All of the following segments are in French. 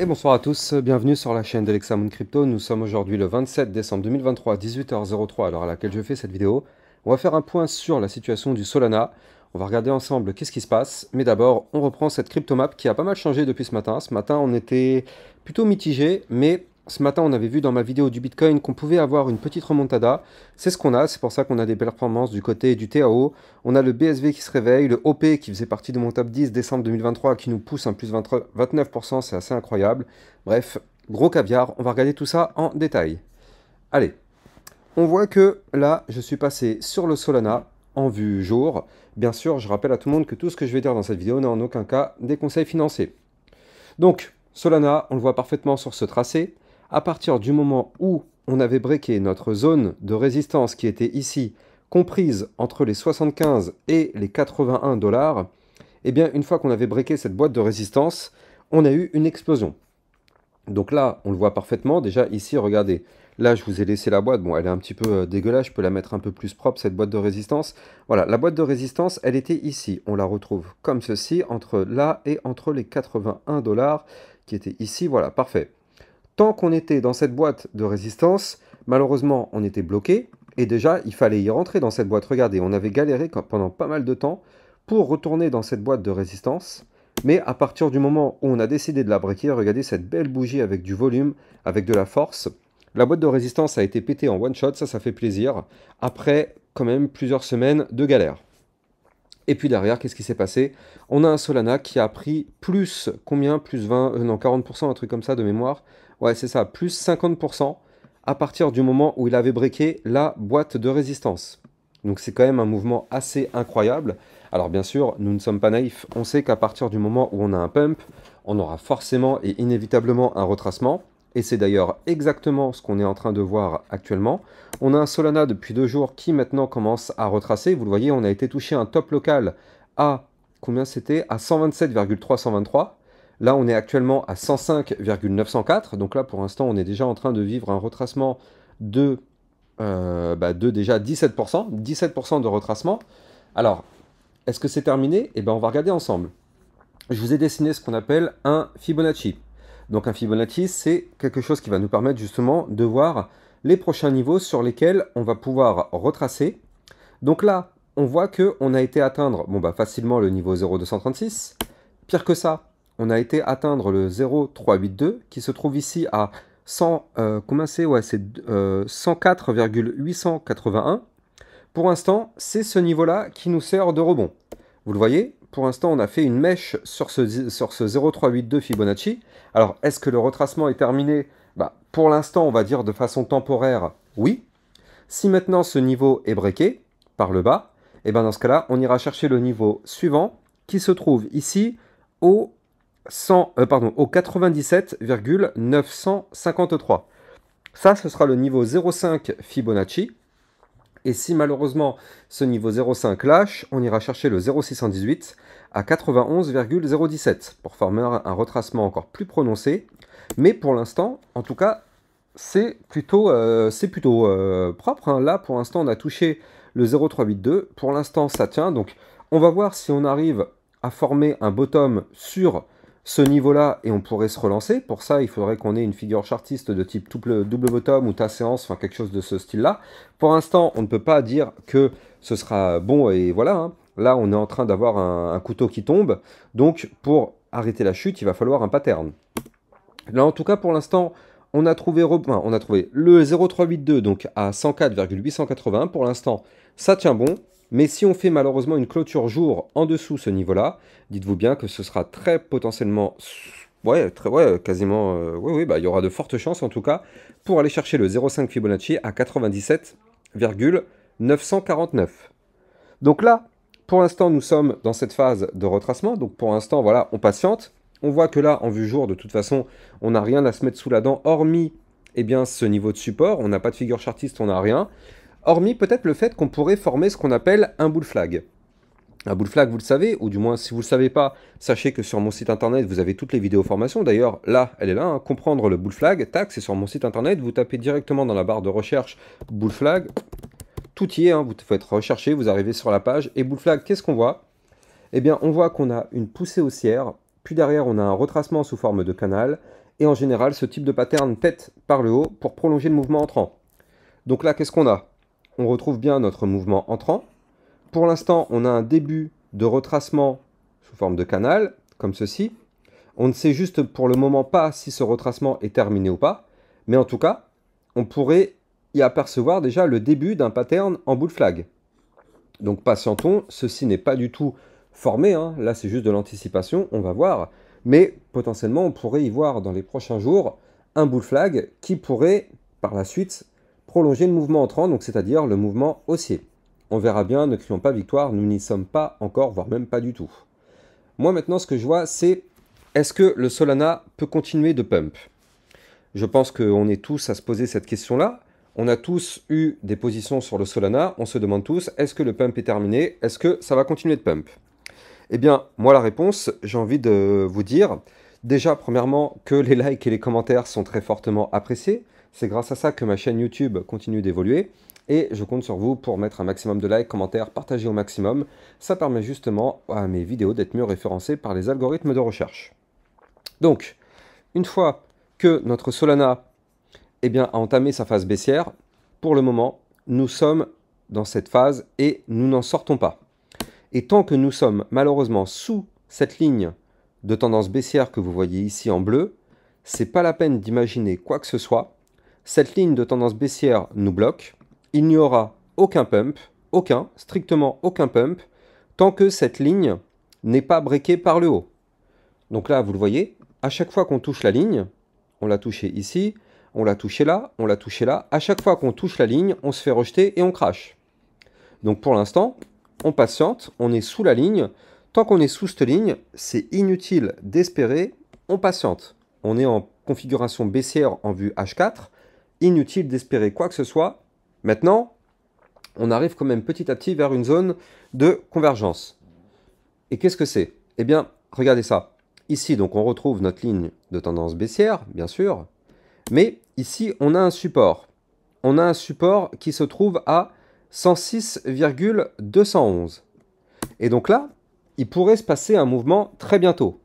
Et bonsoir à tous, bienvenue sur la chaîne Moon Crypto. Nous sommes aujourd'hui le 27 décembre 2023 à 18h03 à l'heure à laquelle je fais cette vidéo. On va faire un point sur la situation du Solana. On va regarder ensemble qu'est-ce qui se passe. Mais d'abord, on reprend cette crypto map qui a pas mal changé depuis ce matin. Ce matin, on était plutôt mitigé, mais ce matin, on avait vu dans ma vidéo du Bitcoin qu'on pouvait avoir une petite remontada. C'est ce qu'on a, c'est pour ça qu'on a des belles performances du côté du TAO. On a le BSV qui se réveille, le OP qui faisait partie de mon top 10 décembre 2023 qui nous pousse un plus 29%, c'est assez incroyable. Bref, gros caviar, on va regarder tout ça en détail. Allez, on voit que là, je suis passé sur le Solana en vue jour. Bien sûr, je rappelle à tout le monde que tout ce que je vais dire dans cette vidéo n'est en aucun cas des conseils financiers. Donc, Solana, on le voit parfaitement sur ce tracé à partir du moment où on avait breaké notre zone de résistance qui était ici, comprise entre les 75 et les 81 dollars, eh bien une fois qu'on avait breaké cette boîte de résistance, on a eu une explosion. Donc là, on le voit parfaitement. Déjà ici, regardez, Là, je vous ai laissé la boîte. Bon, elle est un petit peu euh, dégueulasse. Je peux la mettre un peu plus propre, cette boîte de résistance. Voilà, la boîte de résistance, elle était ici. On la retrouve comme ceci, entre là et entre les 81 dollars qui étaient ici. Voilà, parfait tant qu'on était dans cette boîte de résistance, malheureusement, on était bloqué. Et déjà, il fallait y rentrer dans cette boîte. Regardez, on avait galéré pendant pas mal de temps pour retourner dans cette boîte de résistance. Mais à partir du moment où on a décidé de la breaker, regardez cette belle bougie avec du volume, avec de la force. La boîte de résistance a été pétée en one shot, ça, ça fait plaisir. Après, quand même, plusieurs semaines de galère. Et puis derrière, qu'est-ce qui s'est passé On a un Solana qui a pris plus, combien Plus 20, euh, non, 40%, un truc comme ça de mémoire. Ouais, c'est ça, plus 50% à partir du moment où il avait breaké la boîte de résistance. Donc c'est quand même un mouvement assez incroyable. Alors bien sûr, nous ne sommes pas naïfs. On sait qu'à partir du moment où on a un pump, on aura forcément et inévitablement un retracement. Et c'est d'ailleurs exactement ce qu'on est en train de voir actuellement. On a un Solana depuis deux jours qui maintenant commence à retracer. Vous le voyez, on a été touché un top local à combien c'était À 127,323. Là, on est actuellement à 105,904. Donc là, pour l'instant, on est déjà en train de vivre un retracement de, euh, bah, de déjà 17%. 17% de retracement. Alors, est-ce que c'est terminé Eh bien, on va regarder ensemble. Je vous ai dessiné ce qu'on appelle un Fibonacci. Donc un Fibonacci, c'est quelque chose qui va nous permettre justement de voir les prochains niveaux sur lesquels on va pouvoir retracer. Donc là, on voit qu'on a été atteindre bon bah, facilement le niveau 0,236. Pire que ça, on a été atteindre le 0,382 qui se trouve ici à 100, euh, c'est 104,881. Euh, Pour l'instant, c'est ce niveau-là qui nous sert de rebond. Vous le voyez, pour l'instant, on a fait une mèche sur ce, sur ce 0,382 Fibonacci. Alors, est-ce que le retracement est terminé bah, Pour l'instant, on va dire de façon temporaire, oui. Si maintenant ce niveau est breaké par le bas, et eh bien dans ce cas-là, on ira chercher le niveau suivant qui se trouve ici au, euh, au 97,953. Ça, ce sera le niveau 0,5 Fibonacci. Et si malheureusement ce niveau 0,5 lâche, on ira chercher le 0,618 à 91,017 pour former un retracement encore plus prononcé. Mais pour l'instant, en tout cas, c'est plutôt, euh, plutôt euh, propre. Hein. Là, pour l'instant, on a touché le 0,382. Pour l'instant, ça tient. Donc, on va voir si on arrive à former un bottom sur ce niveau-là et on pourrait se relancer. Pour ça, il faudrait qu'on ait une figure chartiste de type double, double bottom ou ta séance, enfin quelque chose de ce style-là. Pour l'instant, on ne peut pas dire que ce sera bon et voilà. Hein. Là, on est en train d'avoir un, couteau qui tombe. Donc, pour arrêter la chute, il va falloir un pattern. Là, en tout cas, pour l'instant, on a trouvé, on a trouvé le 0382, donc à 104,880. Pour l'instant, ça tient bon. Mais si on fait malheureusement une clôture jour en dessous ce niveau-là, dites-vous bien que ce sera très potentiellement Ouais, très, ouais, quasiment. Euh, oui, oui, bah, il y aura de fortes chances en tout cas pour aller chercher le 0,5 Fibonacci à 97,949. Donc là, pour l'instant, nous sommes dans cette phase de retracement. Donc pour l'instant, voilà, on patiente. On voit que là, en vue jour, de toute façon, on n'a rien à se mettre sous la dent, hormis eh bien, ce niveau de support. On n'a pas de figure chartiste, on n'a rien hormis peut-être le fait qu'on pourrait former ce qu'on appelle un bull flag. Un bull flag, vous le savez, ou du moins si vous ne le savez pas, sachez que sur mon site internet, vous avez toutes les vidéos formations. D'ailleurs, là, elle est là, hein. comprendre le bull flag, tac, c'est sur mon site internet. Vous tapez directement dans la barre de recherche bull flag, tout y est, hein. vous faites rechercher, vous arrivez sur la page. Et bull flag, qu'est-ce qu'on voit Eh bien, on voit qu'on a une poussée haussière, puis derrière, on a un retracement sous forme de canal. Et en général, ce type de pattern tête par le haut pour prolonger le mouvement entrant. Donc là, qu'est-ce qu'on a on retrouve bien notre mouvement entrant. Pour l'instant, on a un début de retracement sous forme de canal, comme ceci. On ne sait juste pour le moment pas si ce retracement est terminé ou pas, mais en tout cas, on pourrait y apercevoir déjà le début d'un pattern en bull flag. Donc patientons, ceci n'est pas du tout formé, hein. là c'est juste de l'anticipation, on va voir, mais potentiellement on pourrait y voir dans les prochains jours un bull flag qui pourrait par la suite prolonger le mouvement entrant, donc c'est-à-dire le mouvement haussier. On verra bien, ne crions pas victoire, nous n'y sommes pas encore, voire même pas du tout. Moi maintenant, ce que je vois, c'est est-ce que le Solana peut continuer de pump Je pense qu'on est tous à se poser cette question-là. On a tous eu des positions sur le Solana. On se demande tous est-ce que le pump est terminé Est-ce que ça va continuer de pump Eh bien, moi, la réponse, j'ai envie de vous dire déjà, premièrement, que les likes et les commentaires sont très fortement appréciés. C'est grâce à ça que ma chaîne YouTube continue d'évoluer et je compte sur vous pour mettre un maximum de likes, commentaires, partager au maximum. Ça permet justement à mes vidéos d'être mieux référencées par les algorithmes de recherche. Donc, une fois que notre Solana eh bien, a entamé sa phase baissière, pour le moment, nous sommes dans cette phase et nous n'en sortons pas. Et tant que nous sommes malheureusement sous cette ligne de tendance baissière que vous voyez ici en bleu, c'est pas la peine d'imaginer quoi que ce soit cette ligne de tendance baissière nous bloque. Il n'y aura aucun pump, aucun, strictement aucun pump, tant que cette ligne n'est pas breakée par le haut. Donc là, vous le voyez, à chaque fois qu'on touche la ligne, on l'a touché ici, on l'a touché là, on l'a touché là, à chaque fois qu'on touche la ligne, on se fait rejeter et on crache. Donc pour l'instant, on patiente, on est sous la ligne. Tant qu'on est sous cette ligne, c'est inutile d'espérer, on patiente. On est en configuration baissière en vue H4, inutile d'espérer quoi que ce soit. Maintenant, on arrive quand même petit à petit vers une zone de convergence. Et qu'est-ce que c'est Eh bien, regardez ça. Ici, donc, on retrouve notre ligne de tendance baissière, bien sûr, mais ici, on a un support. On a un support qui se trouve à 106,211. Et donc là, il pourrait se passer un mouvement très bientôt.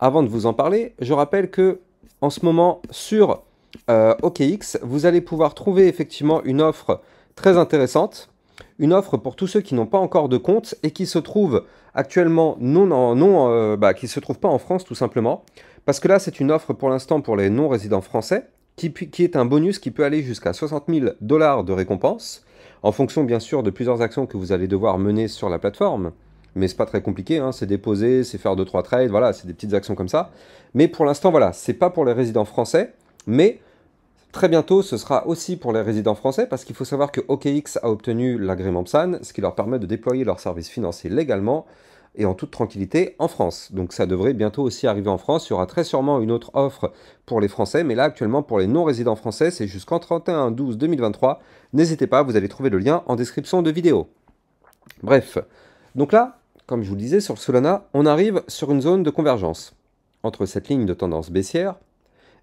Avant de vous en parler, je rappelle que en ce moment, sur euh, OKX, vous allez pouvoir trouver effectivement une offre très intéressante, une offre pour tous ceux qui n'ont pas encore de compte et qui se trouvent actuellement non, en, non euh, bah, qui se trouvent pas en France tout simplement, parce que là c'est une offre pour l'instant pour les non-résidents français, qui, qui est un bonus qui peut aller jusqu'à 60 000 dollars de récompense, en fonction bien sûr de plusieurs actions que vous allez devoir mener sur la plateforme mais c'est pas très compliqué, hein, c'est déposer, c'est faire 2-3 trades, voilà, c'est des petites actions comme ça. Mais pour l'instant, voilà, c'est pas pour les résidents français, mais Très bientôt, ce sera aussi pour les résidents français parce qu'il faut savoir que OKX a obtenu l'agrément PSAN, ce qui leur permet de déployer leurs services financiers légalement et en toute tranquillité en France. Donc ça devrait bientôt aussi arriver en France. Il y aura très sûrement une autre offre pour les Français, mais là actuellement pour les non-résidents français, c'est jusqu'en 31-12-2023. N'hésitez pas, vous allez trouver le lien en description de vidéo. Bref, donc là, comme je vous le disais sur le Solana, on arrive sur une zone de convergence entre cette ligne de tendance baissière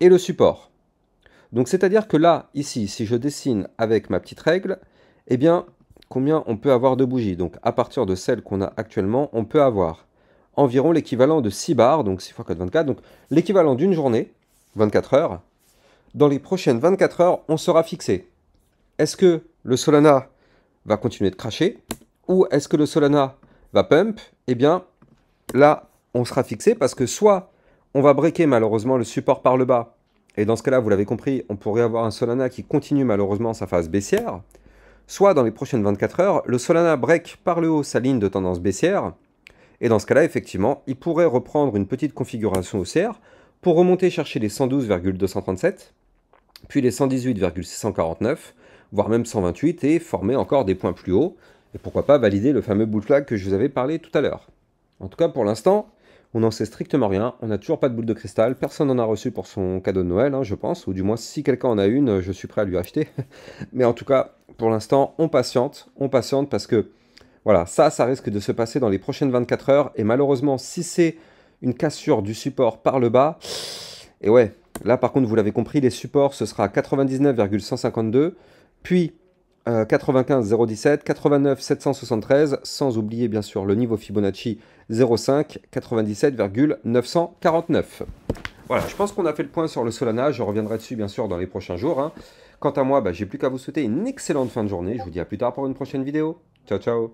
et le support. Donc c'est-à-dire que là, ici, si je dessine avec ma petite règle, eh bien, combien on peut avoir de bougies Donc à partir de celle qu'on a actuellement, on peut avoir environ l'équivalent de 6 bars, donc 6 fois 4, 24, donc l'équivalent d'une journée, 24 heures. Dans les prochaines 24 heures, on sera fixé. Est-ce que le Solana va continuer de cracher Ou est-ce que le Solana va pump Eh bien, là, on sera fixé parce que soit on va breaker malheureusement le support par le bas. Et dans ce cas-là, vous l'avez compris, on pourrait avoir un Solana qui continue malheureusement sa phase baissière. Soit dans les prochaines 24 heures, le Solana break par le haut sa ligne de tendance baissière. Et dans ce cas-là, effectivement, il pourrait reprendre une petite configuration haussière pour remonter chercher les 112,237, puis les 118,649, voire même 128, et former encore des points plus hauts, et pourquoi pas valider le fameux flag que je vous avais parlé tout à l'heure. En tout cas, pour l'instant, on n'en sait strictement rien, on n'a toujours pas de boule de cristal, personne n'en a reçu pour son cadeau de Noël, hein, je pense, ou du moins si quelqu'un en a une, je suis prêt à lui acheter. Mais en tout cas, pour l'instant, on patiente, on patiente parce que voilà, ça, ça risque de se passer dans les prochaines 24 heures, et malheureusement, si c'est une cassure du support par le bas, et ouais, là par contre, vous l'avez compris, les supports, ce sera 99,152, puis 95 017, 89 773, sans oublier bien sûr le niveau Fibonacci 0,5, 97,949. Voilà, je pense qu'on a fait le point sur le Solana, je reviendrai dessus bien sûr dans les prochains jours. Hein. Quant à moi, bah, j'ai plus qu'à vous souhaiter une excellente fin de journée, je vous dis à plus tard pour une prochaine vidéo. Ciao ciao